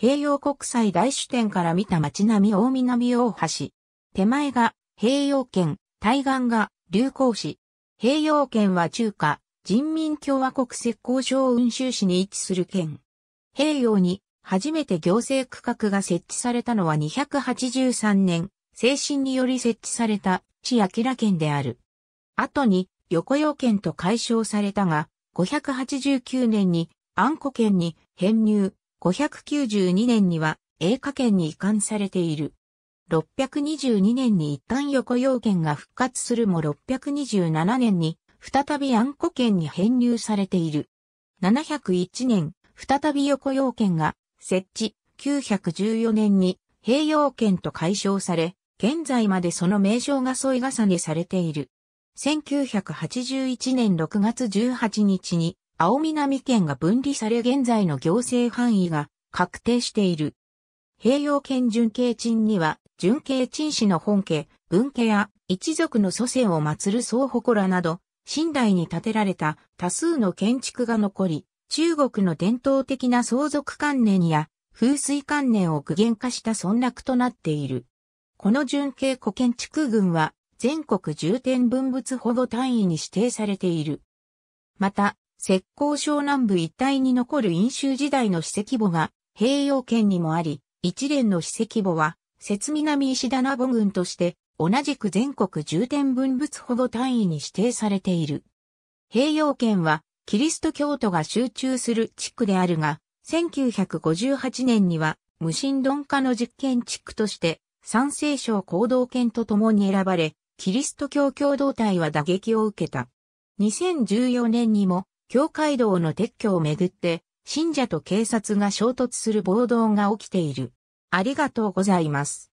平洋国際大主店から見た街並み大南大橋。手前が平洋圏、対岸が流行市。平洋圏は中華、人民共和国石膏省運州市に位置する県。平洋に初めて行政区画が設置されたのは283年、精神により設置された市明県である。後に横洋圏と解消されたが、589年に安古県に編入、592年には栄華圏に移管されている。622年に一旦横陽圏が復活するも627年に再び安古圏に編入されている。701年、再び横陽圏が設置、914年に平用圏と解消され、現在までその名称が添い重ねされている。1981年6月18日に青南県が分離され現在の行政範囲が確定している。平洋県準慶鎮には、準慶鎮市の本家、文家や一族の祖先を祀る総祠など、新代に建てられた多数の建築が残り、中国の伝統的な相続観念や風水観念を具現化した村落となっている。この準慶古建築群は全国重点文物保護単位に指定されている。また、石膏省南部一帯に残る飲州時代の史跡簿が平洋圏にもあり、一連の史跡簿は、節南石田名簿群として、同じく全国重点文物保護単位に指定されている。平洋圏は、キリスト教徒が集中する地区であるが、1958年には、無神論化の実験地区として、三聖省行動圏と共に選ばれ、キリスト教共同体は打撃を受けた。2014年にも、教会堂の撤去をめぐって、信者と警察が衝突する暴動が起きている。ありがとうございます。